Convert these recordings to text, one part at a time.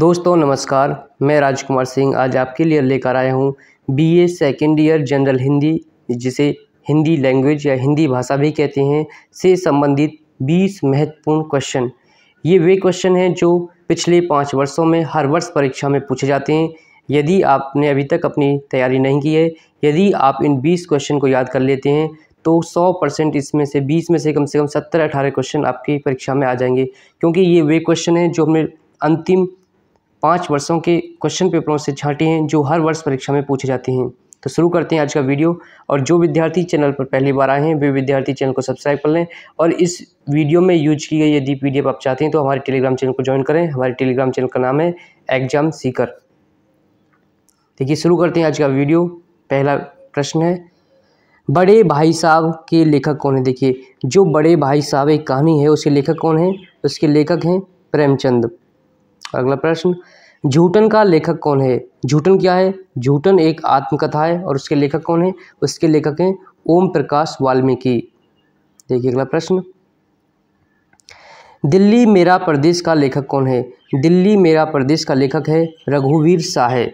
दोस्तों नमस्कार मैं राजकुमार सिंह आज आपके लिए लेकर आया हूँ BA second year general Hindi जिसे हिंदी लैंग्वेज या हिंदी भाषा भी कहते हैं से संबंधित 20 महत्वपूर्ण क्वेश्चन ये वे क्वेश्चन हैं जो पिछले पाँच वर्षों में हर वर्ष परीक्षा में पूछे जाते हैं यदि आपने अभी तक अपनी तैयारी नहीं की है यदि आप इन बीस क्वेश्चन को याद कर लेते हैं तो सौ परसेंट इसमें से बीस में से कम से कम सत्तर अठारह क्वेश्चन आपकी परीक्षा में आ जाएंगे क्योंकि ये वे क्वेश्चन हैं जो हमें अंतिम पाँच वर्षों के क्वेश्चन पेपरों से छाँटे हैं जो हर वर्ष परीक्षा में पूछे जाते हैं तो शुरू करते हैं आज का वीडियो और जो विद्यार्थी चैनल पर पहली बार आए हैं वे विद्यार्थी चैनल को सब्सक्राइब कर लें और इस वीडियो में यूज की गई यदि पी आप चाहते हैं तो हमारे टेलीग्राम चैनल को ज्वाइन करें हमारे टेलीग्राम चैनल का नाम है एग्जाम सीकर देखिए शुरू करते हैं आज का वीडियो पहला प्रश्न है बड़े भाई साहब के लेखक कौन है देखिए जो बड़े भाई साहब एक कहानी है उसके लेखक कौन है उसके लेखक हैं प्रेमचंद अगला प्रश्न झूठन का लेखक कौन है झूठन क्या है झूठन एक आत्मकथा है और उसके लेखक कौन है उसके लेखक हैं ओम प्रकाश वाल्मीकि देखिए अगला प्रश्न दिल्ली मेरा प्रदेश का लेखक कौन है दिल्ली मेरा प्रदेश का लेखक है रघुवीर शाह है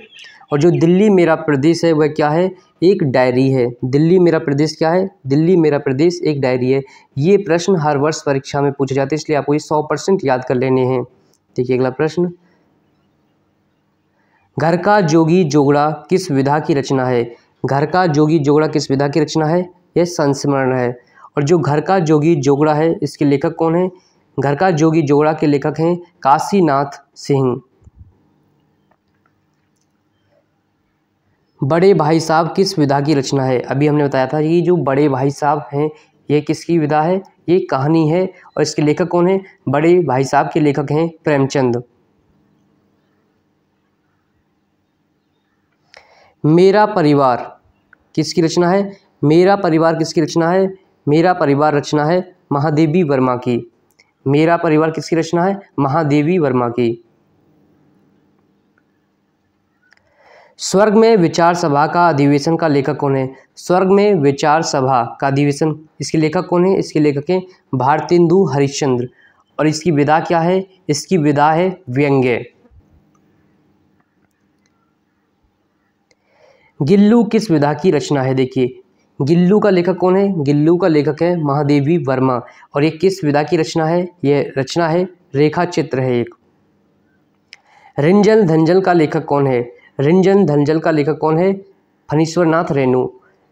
और जो दिल्ली मेरा प्रदेश है वह क्या है एक डायरी है दिल्ली मेरा प्रदेश क्या है दिल्ली मेरा प्रदेश एक डायरी है ये प्रश्न हर वर्ष परीक्षा में पूछे जाते हैं इसलिए आपको ये सौ परसेंट याद कर लेने हैं देखिए अगला प्रश्न घर का जोगी जोगड़ा किस विधा की रचना है घर का जोगी जोगड़ा किस विधा की रचना है यह संस्मरण है और जो घर का जोगी जोगड़ा है इसके लेखक कौन है घर का जोगी जोगड़ा के लेखक हैं काशीनाथ सिंह बड़े भाई साहब किस विधा की रचना है अभी हमने बताया था कि जो बड़े भाई साहब हैं ये किसकी विधा है ये कहानी है और इसके लेखक कौन है बड़े भाई साहब के लेखक हैं प्रेमचंद मेरा परिवार किसकी रचना है मेरा परिवार किसकी रचना है मेरा परिवार रचना है महादेवी वर्मा की मेरा परिवार किसकी रचना है महादेवी वर्मा की स्वर्ग में विचार सभा का अधिवेशन का लेखक कौन है स्वर्ग में विचार सभा का अधिवेशन इसके लेखक कौन है इसके लेखक हैं भारतेंदु हरिश्चंद्र और इसकी विधा क्या है इसकी विधा है व्यंग्य गिल्लू किस विधा की रचना है देखिए गिल्लू का लेखक कौन है गिल्लू का लेखक है महादेवी वर्मा और ये किस विधा की रचना है यह रचना है रेखा चित्र है एक रिंजल धंजल का लेखक कौन है रिंजन धंजल का लेखक कौन है फनीश्वरनाथ रेणु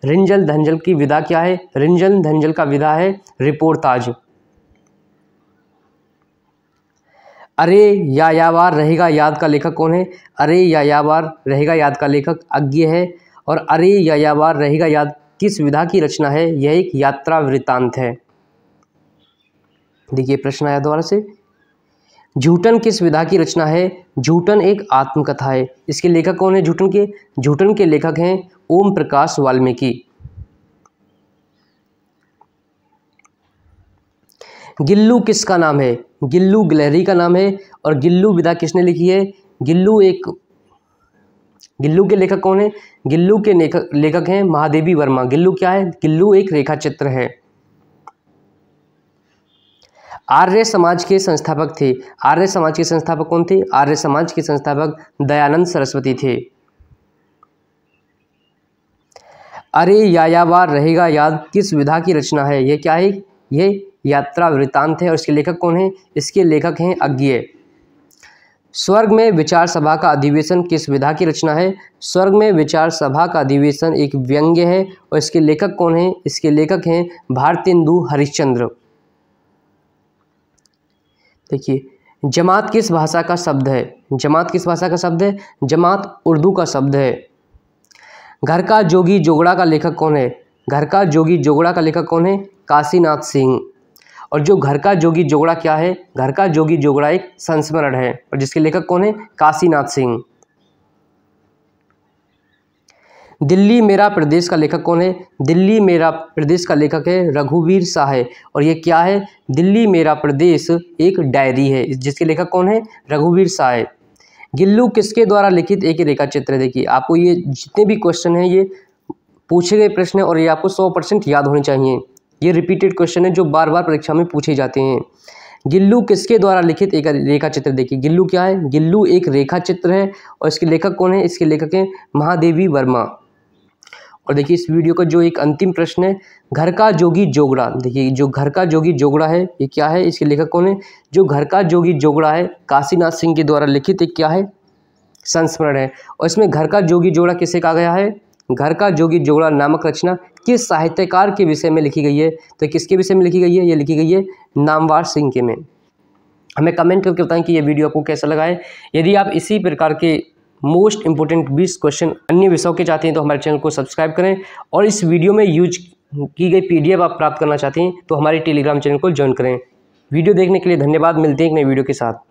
रिंजल धंजल की विधा क्या है रिंजन धंजल का विधा है रिपोर्टाज अरे या यावार रहेगा याद का लेखक कौन है अरे या यावार रहेगा याद का लेखक अज्ञ है और अरे या वार रहेगा याद किस विधा की रचना है यह एक यात्रा वृत्तांत है देखिए प्रश्न आया दोबारा से झूठन किस विधा की रचना है झूठन एक आत्मकथा है इसके लेखक कौन है झूठन के झूठन के लेखक हैं ओम प्रकाश वाल्मीकि गिल्लू किसका नाम है गिल्लू गिलहरी का नाम है और गिल्लू विधा किसने लिखी है गिल्लू एक गिल्लू के लेखक कौन है गिल्लू के लेखक लेखक हैं महादेवी वर्मा गिल्लू क्या है गिल्लू एक रेखा चित्र है आर्य समाज के संस्थापक थे आर्य समाज के संस्थापक कौन थे आर्य समाज के संस्थापक दयानंद सरस्वती थे अरे यायावार रहेगा याद किस विधा की रचना है यह क्या है ये यात्रा वृत्तांत है और इसके लेखक कौन है इसके लेखक हैं अज्ञे स्वर्ग में विचार सभा का अधिवेशन किस विधा की रचना है स्वर्ग में विचार सभा का अधिवेशन एक व्यंग्य है और इसके लेखक कौन है इसके लेखक हैं भारतेंदु हरिश्चंद्र देखिए जमात किस भाषा का शब्द है जमात किस भाषा का शब्द है जमात उर्दू का शब्द है घर का जोगी जोगड़ा का लेखक कौन है घर का जोगी जोगड़ा का लेखक कौन है काशीनाथ सिंह और जो घर का जोगी जोगड़ा क्या है घर का जोगी जोगड़ा एक संस्मरण है और जिसके लेखक कौन है काशीनाथ सिंह दिल्ली मेरा प्रदेश का लेखक कौन है दिल्ली मेरा प्रदेश का लेखक है रघुवीर शाह है और ये क्या है दिल्ली मेरा प्रदेश एक डायरी है जिसके लेखक कौन है रघुवीर शाह है गिल्लू किसके द्वारा लिखित एक रेखा चित्र देखिए आपको ये जितने भी क्वेश्चन हैं ये पूछे गए प्रश्न हैं और ये आपको सौ परसेंट याद होने चाहिए ये रिपीटेड क्वेश्चन है जो बार बार परीक्षा में पूछे जाते हैं गिल्लू किसके द्वारा लिखित एक रेखा चित्र देखिए गिल्लू क्या है गिल्लू एक रेखा चित्र है और इसके लेखक कौन है इसके लेखक हैं महादेवी वर्मा और देखिए इस वीडियो का जो एक अंतिम प्रश्न है घर का जोगी जोगड़ा देखिए जो घर का जोगी जोगड़ा है ये क्या है इसके लेखक कौन है जो घर का जोगी जोगड़ा है काशीनाथ सिंह के द्वारा लिखित एक क्या है संस्मरण है और इसमें घर का जोगी जोगड़ा किसे कहा गया है घर का जोगी जोगड़ा नामक रचना किस साहित्यकार के विषय में लिखी गई है तो किसके विषय में लिखी गई है ये लिखी गई है नामवार सिंह के में हमें कमेंट करके बताएं कि ये वीडियो आपको कैसा लगा है यदि आप इसी प्रकार के मोस्ट इंपॉर्टेंट बीस क्वेश्चन अन्य विषयों के चाहते हैं तो हमारे चैनल को सब्सक्राइब करें और इस वीडियो में यूज की गई पीडीएफ आप प्राप्त करना चाहते हैं तो हमारे टेलीग्राम चैनल को ज्वाइन करें वीडियो देखने के लिए धन्यवाद मिलते हैं एक नई वीडियो के साथ